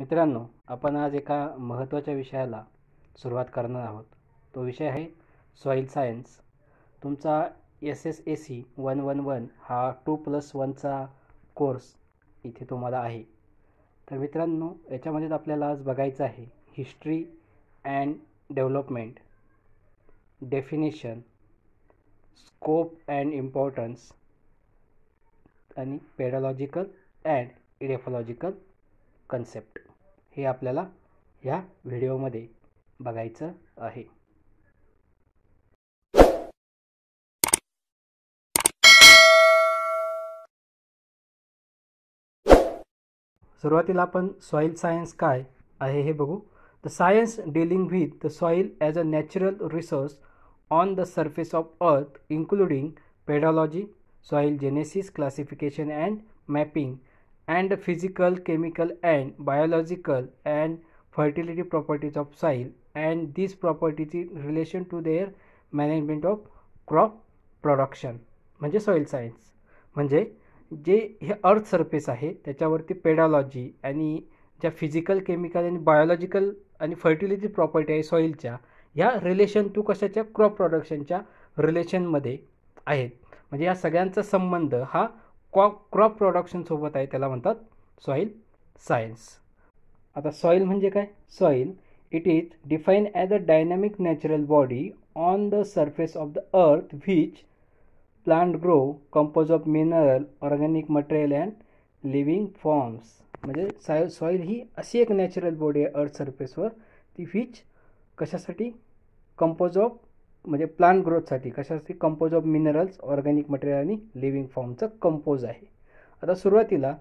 मित्रांनो आपण आज एका महत्त्वाच्या विषयाला सुरुवात करणार आहोत तो विषय आहे सॉईल सायन्स तुमचा S S A C one one one हा टू प्लस वनचा कोर्स इथे तुम्हाला आहे तर मित्रांनो याच्यामध्येच आपल्याला आज बघायचं आहे history and development definition scope and importance आणि पेडॉलॉजिकल अँड इडेफॉलॉजिकल कन्सेप्ट हे आपल्याला ह्या व्हिडिओमध्ये बघायचं आहे सुरुवातीला आपण सॉईल सायन्स काय आहे हे बघू the science dealing with the soil as a natural resource on the surface of earth including pedology soil genesis classification and mapping and physical chemical and biological and fertility properties of soil and this properties in relation to their management of crop production म्हणजे soil science म्हणजे जे हे अर्थ सरपेस आहे त्याच्यावरती pedology आणि ज्या physical chemical आणि बायोलॉजिकल आणि फर्टिलिटी प्रॉपर्टी आहे सॉईलच्या ह्या रिलेशन टू कशाच्या क्रॉप प्रोडक्शनच्या रिलेशनमध्ये आहेत म्हणजे या सगळ्यांचा संबंध हा क्रॉप क्रॉप प्रोडक्शनसोबत आहे त्याला म्हणतात सॉईल सायन्स आता सॉईल म्हणजे काय soil it is define as a dynamic natural body on the surface of the earth which plant grow compose of mineral organic material and living forms म्हणजे साय soil ही अशी एक नॅचरल बॉडी आहे अर्थ सरफेसवर ती व्हिच कशासाठी कंपोज ऑफ म्हणजे प्लांट ग्रोथसाठी कशासाठी compose of minerals organic material आणि लिव्हिंग फॉर्मचं कंपोज आहे आता सुरुवातीला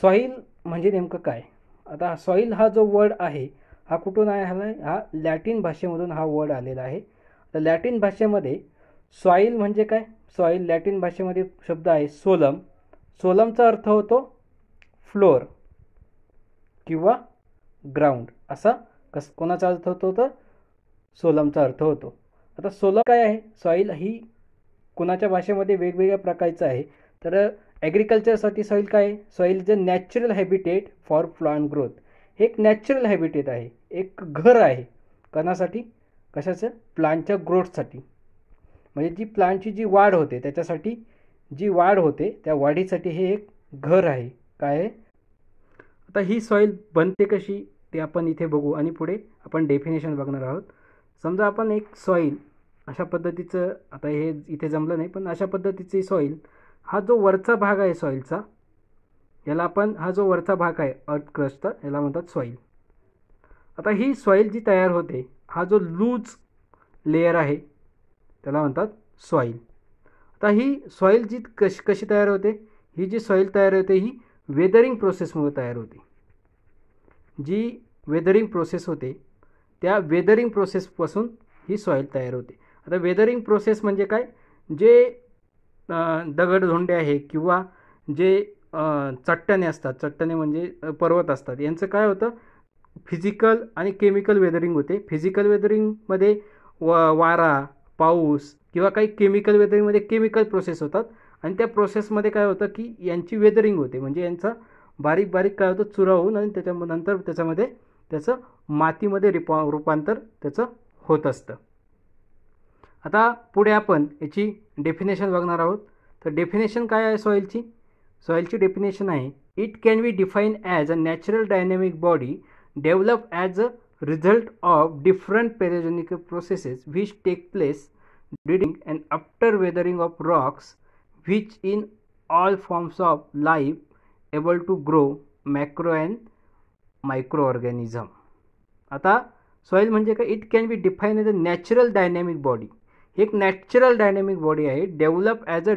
सॉईल म्हणजे नेमकं काय आता सॉईल हा जो वर्ड आहे हा कुठून आहे हा लॅटिन भाषेमधून हा वर्ड आलेला आहे तर लॅटिन भाषेमध्ये सॉईल म्हणजे काय सॉईल लॅटिन भाषेमध्ये शब्द आहे सोलम सोलमचा अर्थ होतो फ्लोअर किंवा ग्राउंड असा कस कोणाचा अर्थ होतो तर सोलमचा अर्थ होतो आता सोलर काय आहे सॉईल ही कोणाच्या भाषेमध्ये वेगवेगळ्या प्रकारचं आहे तर ॲग्रिकल्चरसाठी सॉईल काय आहे soil a natural habitat for plant growth हे एक नॅचरल हॅबिटेट आहे एक घर आहे कणासाठी कशाचं प्लांटच्या ग्रोथसाठी म्हणजे जी प्लांटची जी वाढ होते त्याच्यासाठी जी वाढ होते त्या वाढीसाठी हे एक घर आहे काय आहे आता ही सॉईल बनते कशी ते आपण इथे बघू आणि पुढे आपण डेफिनेशन बघणार आहोत समजा आपण एक सॉईल अशा पद्धतीचं आता हे इथे जमलं नाही पण अशा पद्धतीची सॉईल हा जो वरचा भाग आहे सॉईलचा याला आपण हा जो वरचा भाग आहे अर्थ क्रस्टचा याला म्हणतात सॉईल आता ही सॉईल जी तयार होते हा जो लूज लेयर आहे त्याला म्हणतात सॉईल आता ही सॉईल जी कश कशी तयार होते ही जी सॉईल तयार होते ही वेदरिंग प्रोसेसमुळे तयार होते जी वेदरिंग प्रोसेस होते त्या वेदरिंग प्रोसेसपासून ही सॉईल तयार होते आता वेदरिंग प्रोसेस म्हणजे काय जे दगडधोंडे आहे किंवा जे चट्टणे असतात चट्टणे म्हणजे पर्वत असतात यांचं काय होतं फिजिकल आणि केमिकल वेदरिंग होते फिजिकल वेदरिंगमध्ये व वारा पाऊस किंवा काही केमिकल वेदरिंगमध्ये केमिकल प्रोसेस होतात आणि त्या प्रोसेसमध्ये काय होतं की यांची वेदरिंग होते म्हणजे यांचा बारीक बारीक काय होतं चुरा होऊन आणि त्याच्या नंतर त्याच्यामध्ये त्याचं मातीमध्ये रिपा रूपांतर त्याचं होत असतं आता पुढे आपण याची डेफिनेशन बघणार आहोत तर डेफिनेशन काय आहे सॉईलची सॉईलची डेफिनेशन आहे it can be define as a natural dynamic body develop as a result of different pedogenic processes which take place during and after weathering of rocks which in all forms of life able to grow macro and micro organism आता soil म्हणजे काय it can be define as a natural dynamic body ही एक natural dynamic body आहे develop as a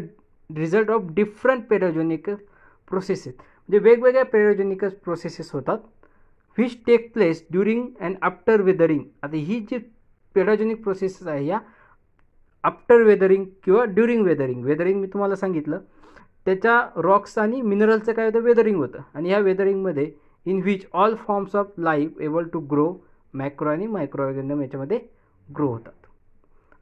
result of different pedogenic processes म्हणजे वेगवेगळ्या pedogenic processes होतात which take place during and after weathering आता ही जी पेरोजेनिक प्रोसेसेस आहे या आफ्टर वेदरिंग किंवा ड्युरिंग वेदरिंग वेदरिंग मी तुम्हाला सांगितलं त्याच्या रॉक्स आणि मिनरलचं काय होतं वेदरिंग होतं आणि ह्या वेदरिंगमध्ये in which all forms of life able to grow macro आणि मायक्रो याच्यामध्ये ग्रो होतात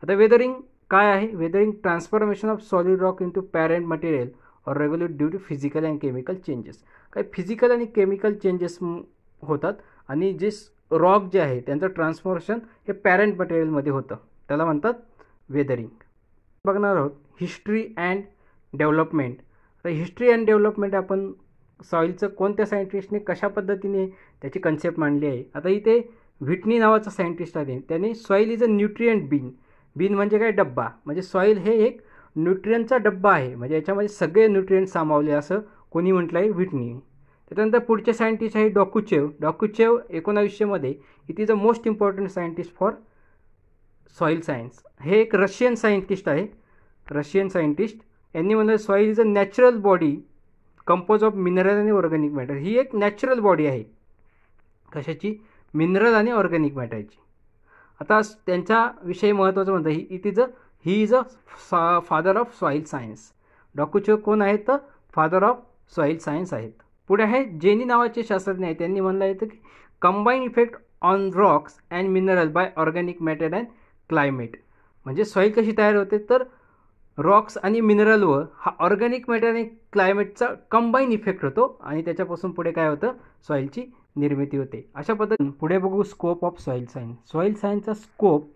आता वेदरिंग काय आहे weathering transformation of solid rock to parent material or regolith due to physical and chemical changes काही फिजिकल आणि केमिकल चेंजेस होतात आणि जे रॉक जे आहे त्यांचं ट्रान्सफॉर्मेशन हे पॅरेंट मटेरियलमध्ये होतं त्याला म्हणतात वेदरिंग बघणार आहोत हिस्ट्री अँड डेव्हलपमेंट तर हिस्ट्री अँड डेव्हलपमेंट आपण सॉईलचं कोणत्या सायंटिस्टने कशा पद्धतीने त्याची कन्सेप्ट मांडली आहे आता इथे व्हिटनी नावाचा सायंटिस्ट आहे त्याने soil is a nutrient bin bin म्हणजे काय डब्बा म्हणजे सॉईल हे एक न्यूट्रियनचा डब्बा आहे म्हणजे याच्यामध्ये सगळे न्यूट्रियंट सामावले असं कोणी म्हटलं आहे व्हिटनी त्याच्यानंतर पुढचे सायंटिस्ट आहे डॉकुचेव डॉकुचेव एकोणावीसशेमध्ये it is a most important scientist for soil science हे एक रशियन सायंटिस्ट आहे रशियन सायंटिस्ट यांनी म्हणलं soil is a natural body compose of mineral आणि ऑर्गॅनिक मॅटर ही एक नॅचरल बॉडी आहे कशाची मिनरल आणि ऑर्गॅनिक मॅटरची आता त्यांच्याविषयी महत्त्वाचं म्हणतं he it is a he is a father of soil science Dokuchaev कोण आहेत तर फादर ऑफ सॉईल सायन्स आहेत पुढे आहे जेनी नावाचे शास्त्रज्ञ आहेत त्यांनी म्हणलं येतं की combine effect on rocks and mineral by organic matter and climate म्हणजे सॉईल कशी तयार होते तर रॉक्स आणि मिनरलवर हा ऑर्गॅनिक मॅटर आणि क्लायमेटचा कंबाईन इफेक्ट होतो आणि त्याच्यापासून पुढे काय होतं सॉईलची निर्मिती होते अशा पद्धतीने पुढे बघू scope of soil science soil सायन्सचा scope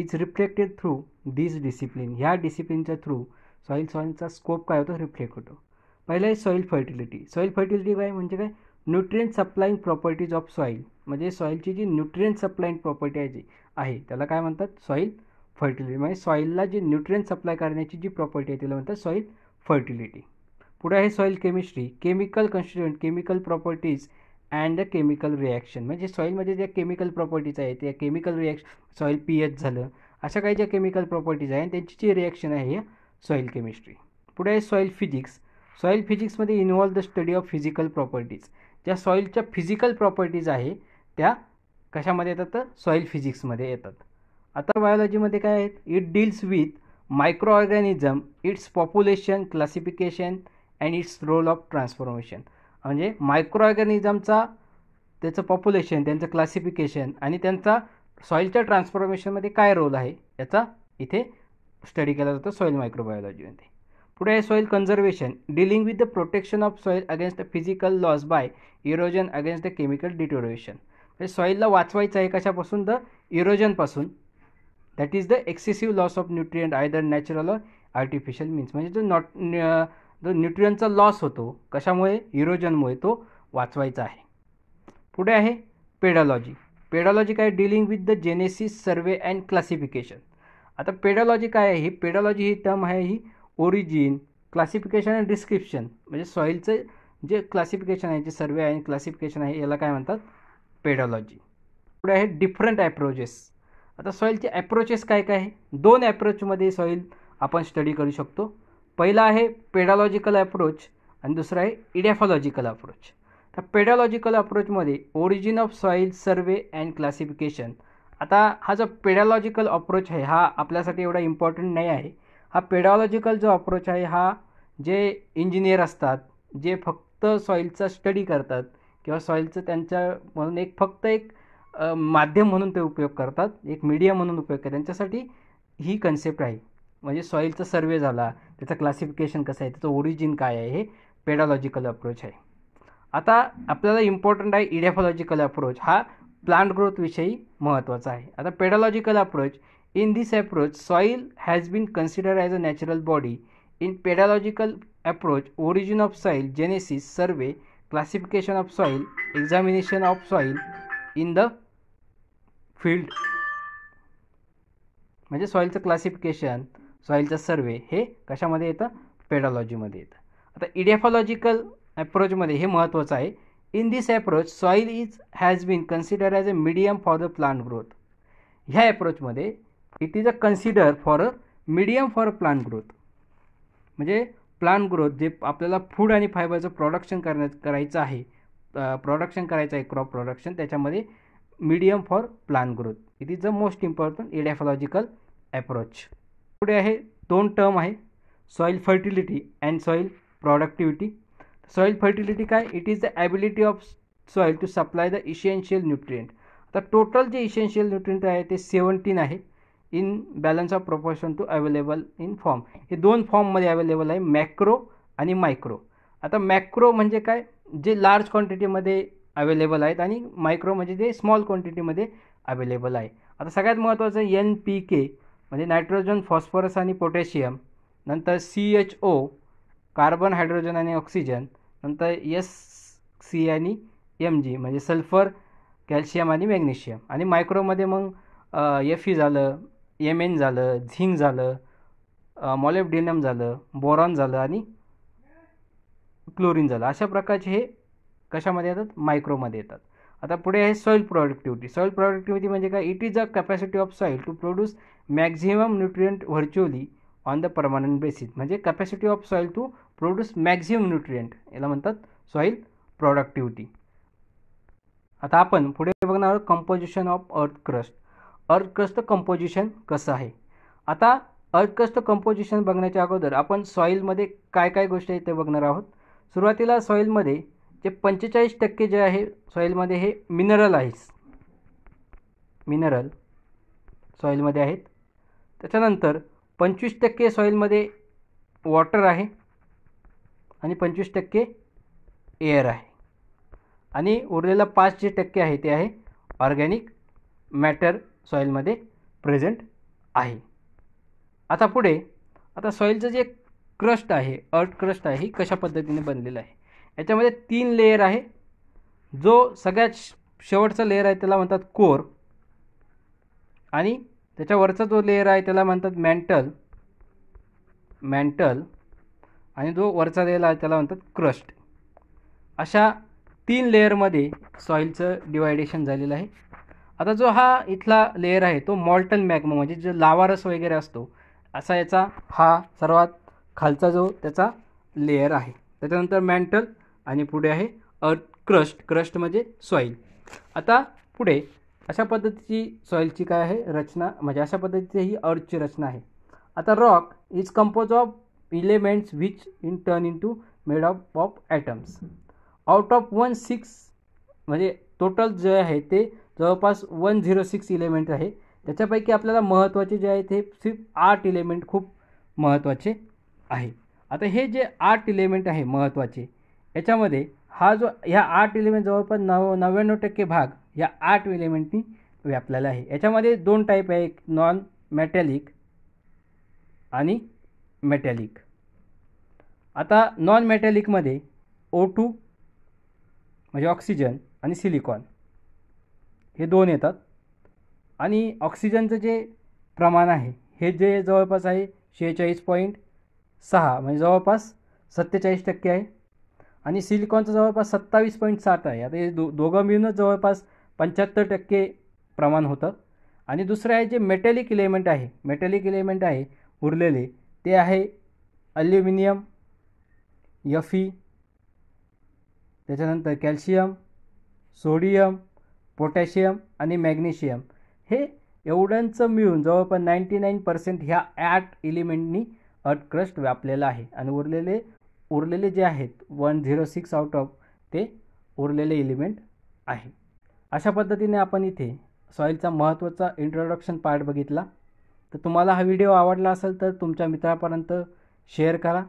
is reflected through this discipline ह्या डिसिप्लिनच्या थ्रू सॉईल सायन्सचा स्कोप काय होतो रिफ्लेक्ट होतो पहिलं आहे सॉईल फर्टिलिटी सॉईल फर्टिलिटी काय म्हणजे काय nutrient supplying properties of soil म्हणजे सॉईलची जी न्यूट्रिएंट सप्लाईंग प्रॉपर्टी आहे जी आहे त्याला काय म्हणतात सॉईल फर्टिलिटी म्हणजे सॉईलला जे न्यूट्रियन सप्लाय करण्याची जी प्रॉपर्टी आहे तिला म्हणतात सॉईल फर्टिलिटी पुढे आहे soil chemistry chemical constituent chemical properties and the chemical reaction म्हणजे सॉईलमध्ये ज्या केमिकल प्रॉपर्टीज आहेत त्या chemical reaction soil P H झालं अशा काही ज्या केमिकल प्रॉपर्टीज आहेत त्यांची जी रिॲक्शन आहे या सॉईल केमिस्ट्री पुढे आहे सॉईल फिजिक्स सॉईल फिजिक्समध्ये involve the study of physical properties ज्या सॉईलच्या फिजिकल प्रॉपर्टीज आहे त्या कशामध्ये येतात तर सॉईल फिजिक्समध्ये येतात आता बायोलॉजीमध्ये काय आहेत it deals with micro organism its population classification and its role of transformation म्हणजे मायक्रो ऑर्गॅनिझमचा त्याचं पॉप्युलेशन त्यांचं क्लासिफिकेशन आणि त्यांचा सॉईलच्या ट्रान्सफॉर्मेशनमध्ये काय रोल आहे याचा इथे स्टडी केला जातो सॉईल मायक्रोबायोलॉजीमध्ये पुढे आहे soil conservation dealing with the protection of soil against the physical loss by erosion against the chemical deterioration म्हणजे सॉईलला वाचवायचं आहे कशापासून द इरोजनपासून that is the excessive loss of nutrient either natural or artificial means म्हणजे जो not uh, जो न्यूट्रियनचा loss होतो कशामुळे इरोजनमुळे तो वाचवायचा आहे पुढे आहे पेडॉलॉजी पेडॉलॉजी काय dealing with the genesis survey and classification आता पेडॉलॉजी काय आहे ही पेडॉलॉजी ही टर्म आहे ही ओरिजिन क्लासिफिकेशन अँड डिस्क्रिप्शन म्हणजे सॉईलचं जे क्लासिफिकेशन आहे जे सर्वे आहे क्लासिफिकेशन आहे याला काय म्हणतात पेडॉलॉजी पुढे आहे डिफरंट ॲप्रोचेस आता सॉईलचे ॲप्रोचेस काय काय आहे दोन ॲप्रोचमध्ये सॉईल आपण स्टडी करू शकतो पहिला आहे पेडॉलॉजिकल ॲप्रोच आणि दुसरा आहे इडॅफॉलॉजिकल अप्रोच तर पेडॉलॉजिकल अप्रोचमध्ये origin of soil survey and classification आता हा जो पेडॉलॉजिकल अप्रोच आहे हा आपल्यासाठी एवढा इम्पॉर्टंट नाही आहे हा पेडॉलॉजिकल जो अप्रोच आहे हा जे इंजिनियर असतात जे फक्त सॉईलचा स्टडी करतात किंवा सॉईलचं त्यांच्या म्हणून एक फक्त एक माध्यम म्हणून ते उपयोग करतात एक मीडिया म्हणून उपयोग करतात त्यांच्यासाठी ही कन्सेप्ट आहे म्हणजे सॉईलचा सर्वे झाला त्याचं क्लासिफिकेशन कसं आहे त्याचं ओरिजिन काय आहे हे पेडॉलॉजिकल अप्रोच आहे आता आपल्याला इम्पॉर्टंट आहे इडियाफॉलॉजिकल अप्रोच हा प्लांट ग्रोथविषयी महत्त्वाचा आहे आता pedological approach in this approach soil has been consider as a natural body in pedological approach origin of soil genesis survey classification of soil examination of soil in the field म्हणजे सॉईलचं classification सॉईलचं सर्वे हे कशामध्ये येतं पेडॉलॉजीमध्ये येतं आता इडियाफॉलॉजिकल ॲप्रोचमध्ये हे महत्त्वाचं आहे in this approach soil is has been consider as a medium for the plant growth ह्या ॲप्रोचमध्ये it is a consider for a medium for plant growth म्हणजे प्लांट ग्रोथ जे आपल्याला फूड आणि फायबरचं प्रोडक्शन करण्या करायचं आहे प्रोडक्शन करायचं आहे क्रॉप प्रोडक्शन त्याच्यामध्ये medium for plant growth it is the most important edaphological approach पुढे आहे दोन टर्म आहे soil fertility and soil productivity soil fertility काय it is the ability of soil to supply the essential nutrient आता total जे essential nutrient आहे ते seventeen आहे in balance of proportion to available in form हे दोन फॉर्ममध्ये अवेलेबल आहे मॅक्रो आणि मायक्रो आता मॅक्रो म्हणजे काय जे लार्ज क्वांटिटीमध्ये अवेलेबल आहेत आणि मायक्रो म्हणजे जे स्मॉल क्वांटिटीमध्ये अवेलेबल आहे आता सगळ्यात महत्त्वाचं एन पी के म्हणजे नायट्रोजन फॉस्फरस आणि पोटॅशियम नंतर C H O carbon hydrogen आणि ऑक्सिजन नंतर एस सी आणि एम जी म्हणजे सल्फर कॅल्शियम आणि मॅग्नेशियम आणि मायक्रोमध्ये मग एफ ई e झालं एम एन झालं झिंक झालं मॉलेबडिनम झालं बोरॉन झालं आणि क्लोरीन झालं अशा प्रकारचे हे कशामध्ये येतात मायक्रोमध्ये येतात आता पुढे आहे सॉईल प्रॉडक्टिव्हिटी सॉईल प्रॉडक्टिव्हिटी म्हणजे काय it is a capacity of soil to produce maximum nutrient virtually on the permanent basis म्हणजे capacity of soil to produce maximum nutrient याला म्हणतात सॉईल प्रॉडक्टिव्हिटी आता आपण पुढे बघणार आहोत composition of earth crust earth crust composition कसं आहे आता अर्थ क्रस्ट कंपोजिशन बघण्याच्या अगोदर आपण सॉईलमध्ये काय काय गोष्टी आहेत ते बघणार आहोत सुरुवातीला सॉईलमध्ये जे पंचेचाळीस टक्के जे आहे सॉईलमध्ये हे मिनरल आहे मिनरल सॉईलमध्ये आहेत त्याच्यानंतर पंचवीस टक्के सॉईलमध्ये वॉटर आहे आणि पंचवीस टक्के एअर आहे आणि उरलेलं पाच जे टक्के आहे ते आहे ऑर्गॅनिक मॅटर सॉईलमध्ये प्रेझेंट आहे आता पुढे आता सॉईलचं जे क्रस्ट आहे अर्थ क्रस्ट आहे ही कशा पद्धतीने बनलेलं आहे याच्यामध्ये तीन लेयर आहे जो सगळ्यात शेवटचा लेअर आहे त्याला म्हणतात कोर आणि त्याच्यावरचा जो लेयर आहे त्याला म्हणतात मॅन्टल मॅन्टल आणि जो वरचा लेअर आहे त्याला म्हणतात क्रस्ट अशा तीन लेअरमध्ये सॉईलचं डिवायडेशन झालेलं आहे आता जो हा इथला लेअर आहे तो मॉल्टन मॅग्मा म्हणजे जो लावारस वगैरे असतो असा याचा हा सर्वात खालचा जो त्याचा लेयर आहे त्याच्यानंतर मॅन्टल आणि पुढे आहे अर्थ क्रस्ट क्रस्ट म्हणजे सॉईल आता पुढे अशा पद्धतीची सॉईलची काय आहे रचना म्हणजे अशा पद्धतीची ही अर्थची रचना आहे आता rock is compose of elements which in turn in to made of of atoms out of one six म्हणजे टोटल जे आहे ते जवळपास वन झिरो सिक्स इलेमेंट आहे त्याच्यापैकी आपल्याला महत्त्वाचे जे आहे ते सिर्फ आठ इलेमेंट खूप महत्त्वाचे आहे आता हे जे आठ इलेमेंट आहे महत्त्वाचे याच्यामध्ये हा जो ह्या आठ इलेमेंट जवळपास नव नव्याण्णव टक्के भाग या आठ इलिमेंटनी व्यापलेला आहे याच्यामध्ये दोन टाईप आहे एक नॉन मॅटॅलिक आणि मॅटॅलिक आता नॉन मॅटॅलिकमध्ये ओ टू म्हणजे ऑक्सिजन आणि सिलिकॉन हे दोन येतात आणि ऑक्सिजनचं जे प्रमाण आहे हे जे जवळपास आहे शेहेचाळीस पॉईंट सहा म्हणजे जवळपास सत्तेचाळीस टक्के आहे आणि सिलिकॉनचं जवळपास सत्तावीस पॉईंट सात आहे आता हे दो दोघं मिळूनच जवळपास पंच्याहत्तर टक्के प्रमाण होतं आणि दुसरं आहे जे मेटॅलिक इलेमेंट आहे मेटॅलिक इलेमेंट आहे उरलेले ते आहे अल्युमिनियम यफी त्याच्यानंतर कॅल्शियम सोडियम पोटॅशियम आणि मॅग्नेशियम हे एवढ्यांचं मिळून जवळपास नाईंटी नाईन पर्सेंट ह्या ॲट इलिमेंटनी क्रस्ट व्यापलेला आहे आणि उरलेले उरलेले जे आहेत one zero six out of ते उरलेले एलिमेंट आहे अशा पद्धतीने आपण इथे सॉईलचा महत्त्वाचा इंट्रोडक्शन पार्ट बघितला तर तुम्हाला हा व्हिडिओ आवडला असेल तर तुमच्या मित्रापर्यंत शेअर करा